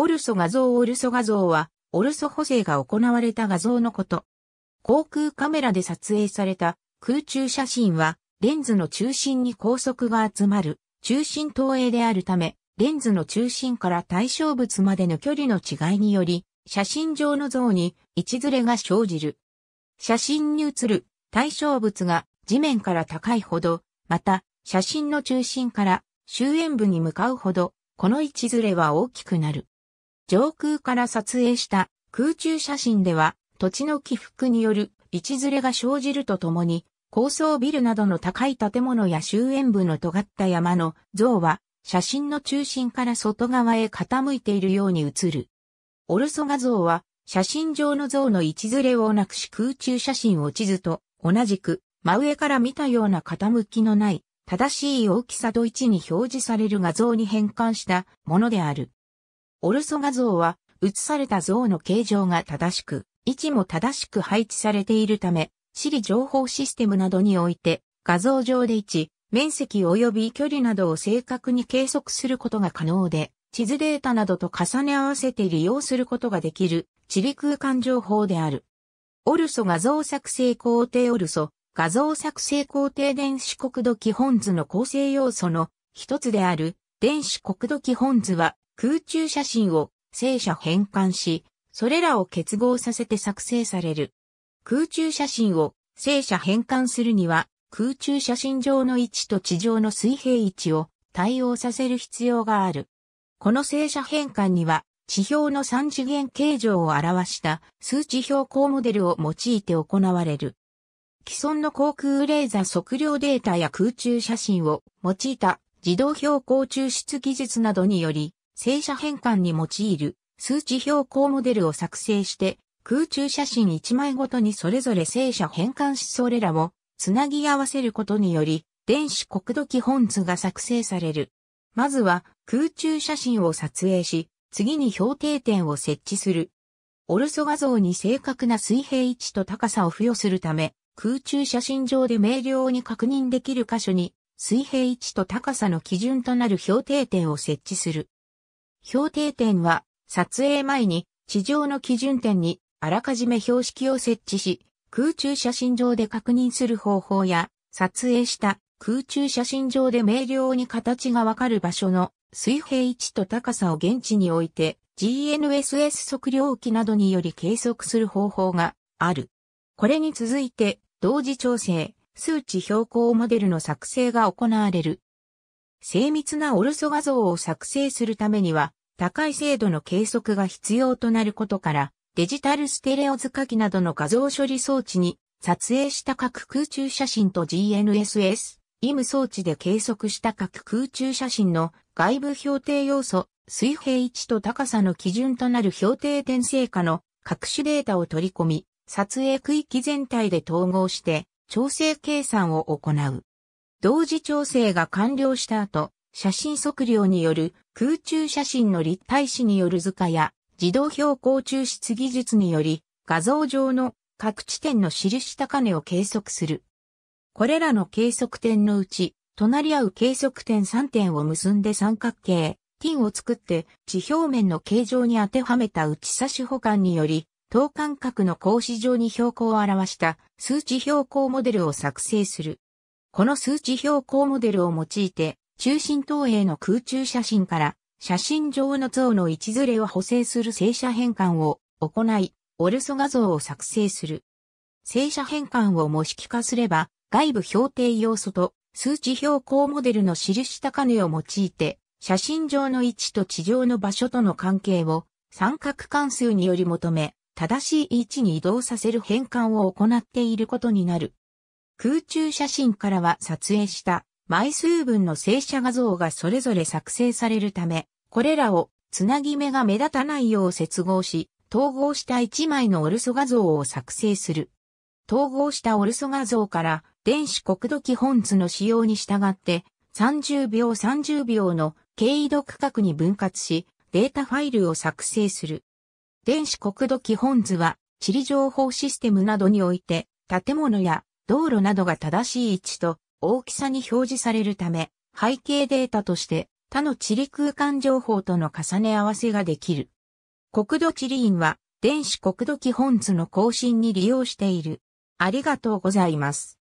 オルソ画像オルソ画像は、オルソ補正が行われた画像のこと。航空カメラで撮影された空中写真は、レンズの中心に光速が集まる中心投影であるため、レンズの中心から対象物までの距離の違いにより、写真上の像に位置ずれが生じる。写真に映る対象物が地面から高いほど、また写真の中心から終焉部に向かうほど、この位置ずれは大きくなる。上空から撮影した空中写真では土地の起伏による位置ずれが生じるとともに高層ビルなどの高い建物や周辺部の尖った山の像は写真の中心から外側へ傾いているように映る。オルソ画像は写真上の像の位置ずれをなくし空中写真を地図と同じく真上から見たような傾きのない正しい大きさと位置に表示される画像に変換したものである。オルソ画像は、写された像の形状が正しく、位置も正しく配置されているため、地理情報システムなどにおいて、画像上で位置、面積及び距離などを正確に計測することが可能で、地図データなどと重ね合わせて利用することができる地理空間情報である。オルソ画像作成工程オルソ画像作成工程電子国土基本図の構成要素の一つである電子国土基本図は空中写真を正写変換し、それらを結合させて作成される。空中写真を正写変換するには、空中写真上の位置と地上の水平位置を対応させる必要がある。この正写変換には、地表の三次元形状を表した数値標高モデルを用いて行われる。既存の航空レーザー測量データや空中写真を用いた自動標高抽出技術などにより、正写変換に用いる数値標高モデルを作成して、空中写真1枚ごとにそれぞれ正写変換しそれらをつなぎ合わせることにより、電子国土基本図が作成される。まずは空中写真を撮影し、次に標定点を設置する。オルソ画像に正確な水平位置と高さを付与するため、空中写真上で明瞭に確認できる箇所に水平位置と高さの基準となる標定点を設置する。評定点は、撮影前に地上の基準点にあらかじめ標識を設置し、空中写真上で確認する方法や、撮影した空中写真上で明瞭に形がわかる場所の水平位置と高さを現地において GNSS 測量機などにより計測する方法がある。これに続いて同時調整、数値標高モデルの作成が行われる。精密なオルソ画像を作成するためには高い精度の計測が必要となることから、デジタルステレオ図書きなどの画像処理装置に、撮影した各空中写真と GNSS、IM 装置で計測した各空中写真の外部標定要素、水平位置と高さの基準となる標定点成果の各種データを取り込み、撮影区域全体で統合して調整計算を行う。同時調整が完了した後、写真測量による空中写真の立体視による図化や自動標高抽出技術により画像上の各地点の印高値を計測する。これらの計測点のうち、隣り合う計測点3点を結んで三角形、金を作って地表面の形状に当てはめた内差し保管により、等間隔の格子状に標高を表した数値標高モデルを作成する。この数値標高モデルを用いて中心投影の空中写真から、写真上の像の位置ずれを補正する正写変換を行い、オルソ画像を作成する。正写変換を模式化すれば、外部標定要素と数値標高モデルの印した金を用いて、写真上の位置と地上の場所との関係を三角関数により求め、正しい位置に移動させる変換を行っていることになる。空中写真からは撮影した枚数分の静写画像がそれぞれ作成されるため、これらをつなぎ目が目立たないよう接合し、統合した1枚のオルソ画像を作成する。統合したオルソ画像から電子国土基本図の仕様に従って30秒30秒の経緯度区画に分割しデータファイルを作成する。電子国土基本図は地理情報システムなどにおいて建物や道路などが正しい位置と大きさに表示されるため、背景データとして他の地理空間情報との重ね合わせができる。国土地理院は電子国土基本図の更新に利用している。ありがとうございます。